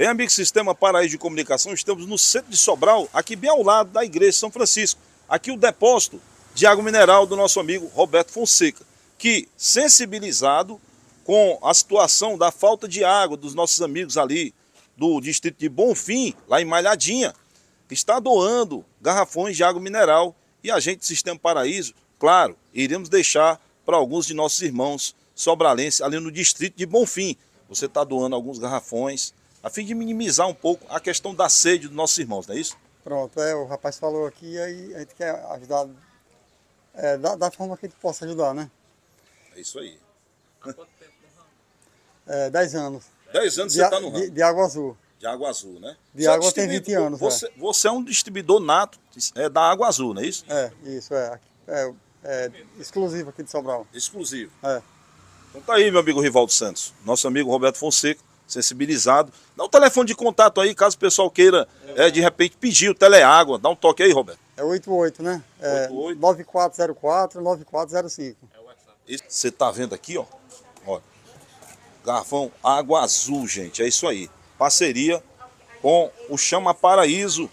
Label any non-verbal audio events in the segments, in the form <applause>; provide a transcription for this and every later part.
Bem, amigo Sistema Paraíso de Comunicação, estamos no centro de Sobral, aqui bem ao lado da Igreja São Francisco. Aqui o depósito de água mineral do nosso amigo Roberto Fonseca, que, sensibilizado com a situação da falta de água dos nossos amigos ali do distrito de Bonfim, lá em Malhadinha, está doando garrafões de água mineral e a gente do Sistema Paraíso, claro, iremos deixar para alguns de nossos irmãos sobralenses ali no distrito de Bonfim. Você está doando alguns garrafões a fim de minimizar um pouco a questão da sede dos nossos irmãos, não é isso? Pronto, é, o rapaz falou aqui, aí a gente quer ajudar é, da, da, forma que a gente possa ajudar, né? É isso aí. Há quanto tempo no ramo? 10 é, anos. 10 anos de, você está no ramo? De, de, água azul. De água azul, né? De você água é tem 20 anos. É. Você é. você é um distribuidor nato é, da água azul, não é isso? É, isso, é. É, é exclusivo aqui de Sobral. Exclusivo. É. Então tá aí, meu amigo Rivaldo Santos. Nosso amigo Roberto Fonseca sensibilizado. Dá um telefone de contato aí, caso o pessoal queira, é, é de repente, pedir o Teleágua. Dá um toque aí, Roberto. É 88, né? É, 9404 9405. você tá vendo aqui, ó. ó Garrafão Água Azul, gente. É isso aí. Parceria com o Chama Paraíso.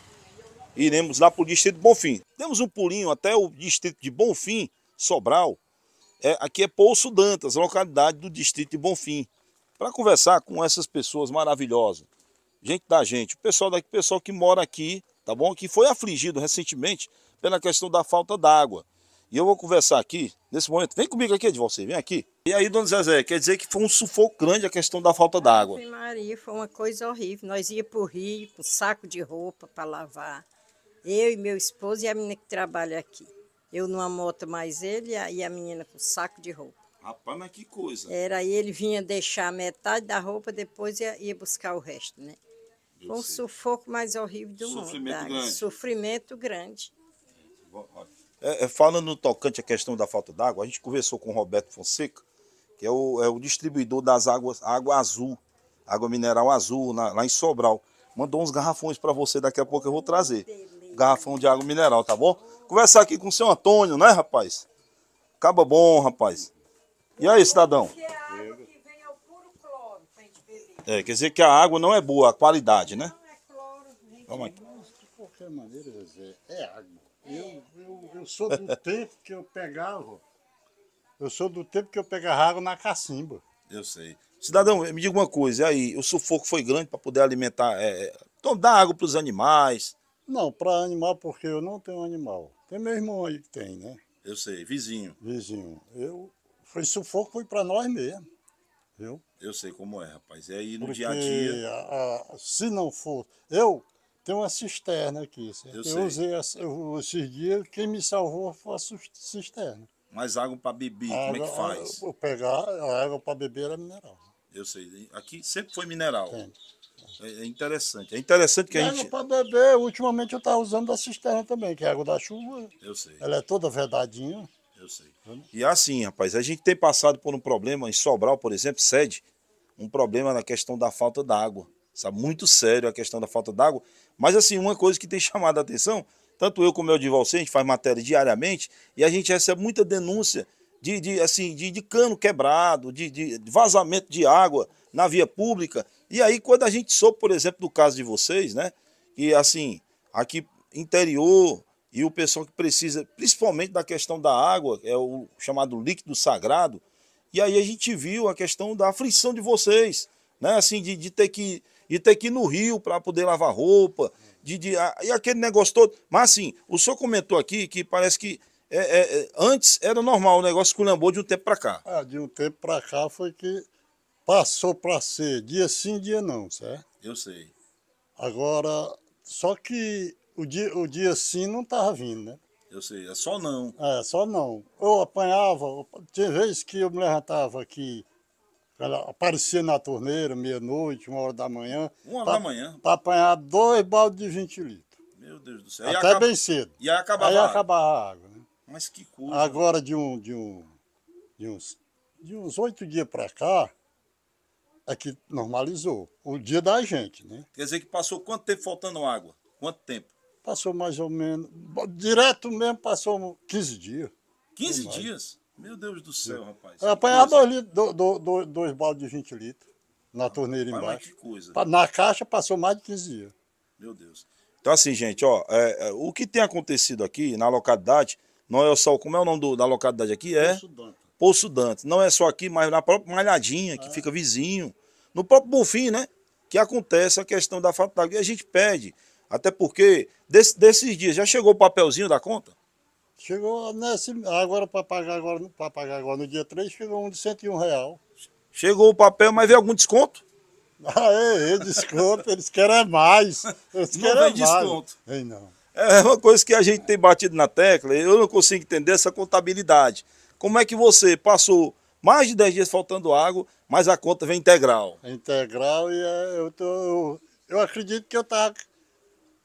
Iremos lá pro Distrito Bonfim. Temos um pulinho até o Distrito de Bonfim, Sobral. É, aqui é Poço Dantas, localidade do Distrito de Bonfim para conversar com essas pessoas maravilhosas. Gente da gente, o pessoal daqui, pessoal que mora aqui, tá bom? Que foi afligido recentemente pela questão da falta d'água. E eu vou conversar aqui, nesse momento. Vem comigo aqui, de você, vem aqui. E aí, dona Zezé, quer dizer que foi um sufoco grande a questão da falta d'água. Maria, foi uma coisa horrível. Nós ia para o rio com saco de roupa para lavar. Eu e meu esposo e a menina que trabalha aqui. Eu numa moto mais ele e a menina com saco de roupa. Rapaz, mas que coisa. Era aí, ele vinha deixar metade da roupa, depois ia, ia buscar o resto, né? Foi um sufoco mais horrível do Sofrimento mundo. Grande. Sofrimento grande. É, é, falando no tocante à questão da falta d'água, a gente conversou com o Roberto Fonseca, que é o, é o distribuidor das águas, água azul, água mineral azul, na, lá em Sobral. Mandou uns garrafões para você, daqui a pouco eu vou oh, trazer. Garrafão de água mineral, tá bom? Conversar aqui com o seu Antônio, né, rapaz? Acaba bom, rapaz. E aí, cidadão? É, é, quer dizer que a água não é boa, a qualidade, né? É Vamos aqui. De qualquer maneira, Zezé, é água. Eu, eu, eu sou do <laughs> tempo que eu pegava. Eu sou do tempo que eu pegava água na cacimba. Eu sei. Cidadão, me diga uma coisa, aí, o sufoco foi grande para poder alimentar. É, é, então dá água para os animais. Não, para animal, porque eu não tenho animal. Tem meu irmão aí que tem, né? Eu sei, vizinho. Vizinho. Eu, foi sufoco foi para nós mesmo. Viu? Eu sei como é, rapaz. É aí no Porque dia a dia. A, a, se não for. Eu tenho uma cisterna aqui. Certo? Eu, eu usei eu, esses dias, quem me salvou foi a cisterna. Mas água para beber, como é que faz? Eu pegar a água para beber era mineral. Eu sei. Aqui sempre foi mineral. Tem. É, é interessante. É interessante que a, gente. Água para beber, ultimamente eu estava usando da cisterna também, que é água da chuva. Eu sei. Ela é toda vedadinha. Eu sei. E assim, rapaz, a gente tem passado por um problema em Sobral, por exemplo, sede, um problema na questão da falta d'água. Sabe, muito sério a questão da falta d'água. Mas assim, uma coisa que tem <laughs> chamado a atenção, tanto eu como o de a gente faz matéria diariamente e a gente recebe muita denúncia de, de assim, de, de, cano quebrado, de, de vazamento de água na via pública. E aí, quando a gente soube, por exemplo, do caso de vocês, né? Que assim, aqui interior, e o pessoal que precisa, principalmente da questão da água, é o chamado líquido sagrado. E aí a gente viu a questão da aflição de vocês, né? Assim, de, de ter, que, de ter que ir no rio para poder lavar roupa, de, de, a, e aquele negócio todo. Mas assim, o senhor comentou aqui que parece que é, é, é antes era normal o negócio culambou de um tempo para cá. Ah, de um tempo para cá foi que passou para ser dia sim, dia não, certo? Eu sei. Agora, só que o dia, o dia sim não estava vindo, né? Eu sei, é só não. É, só não. Eu apanhava, tinha vezes que eu me levantava aqui, ela aparecia na torneira, meia-noite, uma hora da manhã. Uma pra, da manhã? Para apanhar dois baldes de 20 litros. Meu Deus do céu. Até acaba, bem cedo. E acabava aí a água. acabava a água. Né? Mas que coisa. Agora de, um, de, um, de uns de uns oito dias para cá, é que normalizou. O dia da gente, né? Quer dizer que passou quanto tempo faltando água? Quanto tempo? Passou mais ou menos. Direto mesmo, passou 15 dias. 15 dias? Meu Deus do céu, é. rapaz. Eu apanhava dois, litros, do, dois baldes de 20 litros na ah, torneira embaixo. que coisa. Na caixa passou mais de 15 dias. Meu Deus. Então, assim, gente, ó, é, é, o que tem acontecido aqui na localidade, não é só. Como é o nome do, da localidade aqui? É. Poço Dante. Poço Dante. Não é só aqui, mas na própria Malhadinha, que é. fica vizinho. No próprio Bonfim, né? Que acontece a questão da fatalidade. E a gente pede até porque desse, desses dias já chegou o papelzinho da conta? Chegou nesse, né, agora para pagar agora, para pagar agora no dia 3, chegou um de 101 real. Chegou o papel, mas veio algum desconto? <laughs> Ah, é, é desconto, eles querem é mais. Eles não querem vem é mais. desconto. não. É uma coisa que a gente tem batido na tecla, eu não consigo entender essa contabilidade. Como é que você passou mais de 10 dias faltando água, mas a conta vem integral? É integral e é, eu, tô, eu, eu acredito que eu estava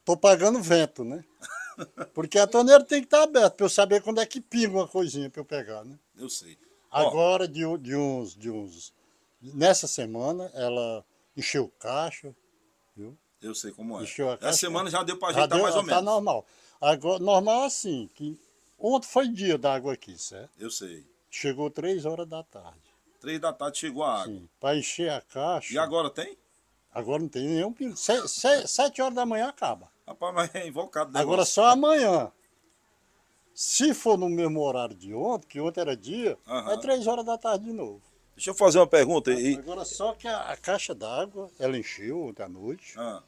Tô pagando vento, né? Porque a torneira tem que estar tá aberta para eu saber quando é que pinga uma coisinha para eu pegar, né? Eu sei. Agora, de, de, uns, de uns. Nessa semana, ela encheu o caixa, viu? Eu sei como é. Encheu a caixa. Essa semana já deu para ajeitar deu, mais ou tá menos. Tá normal. Agora, normal assim, que ontem foi dia da água aqui, certo? Eu sei. Chegou três horas da tarde. Três da tarde chegou a água. Sim, para encher a caixa. E agora tem? Agora não tem nenhum pino Se, se, sete horas da manhã acaba. Rapaz, mas é invocado. Agora só amanhã. Se for no mesmo horário de ontem, que ontem era dia, uhum. é três horas da tarde de novo. Deixa eu fazer uma pergunta aí. Agora só que a, a caixa d'água, ela encheu ontem à noite. Uhum.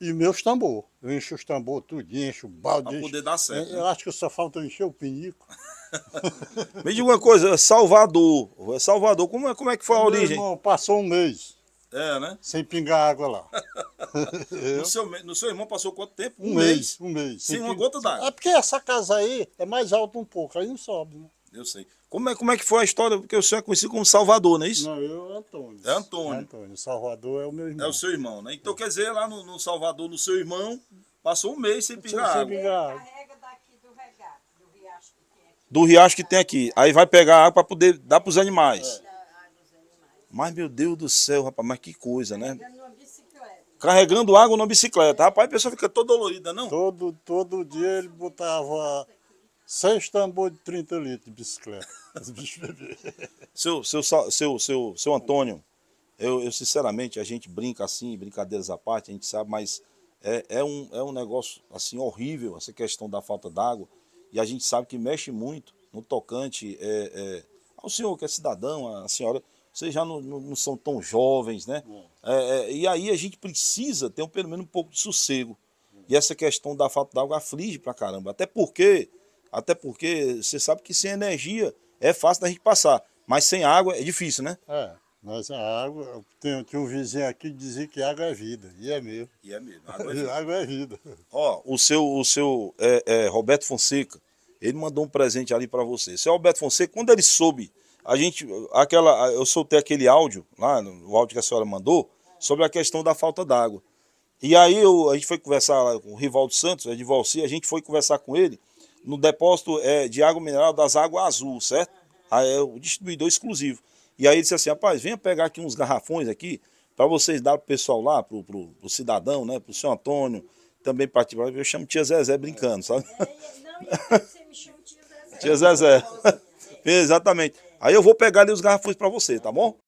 E meus tambor. Eu encho os tambor tudo, encho o balde. Pra poder encho. dar certo. É, né? Eu acho que só falta encher o pinico. <laughs> Me diga uma coisa, Salvador. Salvador, como é, como é que foi a Meu origem? Irmão, passou um mês. É, né? Sem pingar água lá. <laughs> no, seu, no seu irmão passou quanto tempo? Um, um mês, mês, Um mês. Sem, sem uma gota d'água. É porque essa casa aí é mais alta um pouco, aí não sobe, né? Eu sei. Como é, como é que foi a história? Porque o senhor é conhecido como Salvador, não é isso? Não, eu Antônio. É Antônio. É Antônio. Salvador é o meu irmão. É o seu irmão, né? Então é. quer dizer, lá no, no, Salvador, no seu irmão, passou um mês sem pingar água. Sem pingar água do riacho que tem aqui. Aí vai pegar água para poder dar para os animais. É. Mas, meu Deus do céu, rapaz, mas que coisa, né? Carregando água na bicicleta. Rapaz, a pessoa fica toda dolorida, não? Todo, todo dia ele botava seis tambores de 30 litros de bicicleta. <laughs> seu, seu, seu, seu, seu Antônio, eu, eu, sinceramente, a gente brinca assim, brincadeiras à parte, a gente sabe, mas é, é, um, é um negócio assim horrível, essa questão da falta d'água. E a gente sabe que mexe muito no tocante é, é, ao senhor que é cidadão, a senhora vocês já não, não, não são tão jovens, né? É, é, e aí a gente precisa ter um, pelo menos um pouco de sossego. E essa questão da falta d'água aflige pra caramba. Até porque, até porque você sabe que sem energia é fácil da gente passar, mas sem água é difícil, né? É. Mas a água, tem, tem um vizinho aqui que dizia que água é vida, e é mesmo. E é mesmo, água é vida. <laughs> água é vida. Ó, o seu, o seu é, é, Roberto Fonseca, ele mandou um presente ali para você. Seu Roberto Fonseca, quando ele soube a gente, aquela, eu soltei aquele áudio lá, o áudio que a senhora mandou, sobre a questão da falta d'água. E aí eu, a gente foi conversar lá com o Rivaldo Santos, é de Valci, a gente foi conversar com ele no depósito é, de água mineral das Águas Azul, certo? Aí é o distribuidor exclusivo. E aí ele disse assim, rapaz, venha pegar aqui uns garrafões aqui, para vocês dar pro pessoal lá, pro, pro, cidadão, né, pro senhor Antônio, também para eu chamo tia Zezé brincando, sabe? É, é não, é, você me chama tia Zezé. Tia Zezé. <laughs> Exatamente. Aí eu vou pegar ali os garrafões para você, tá bom?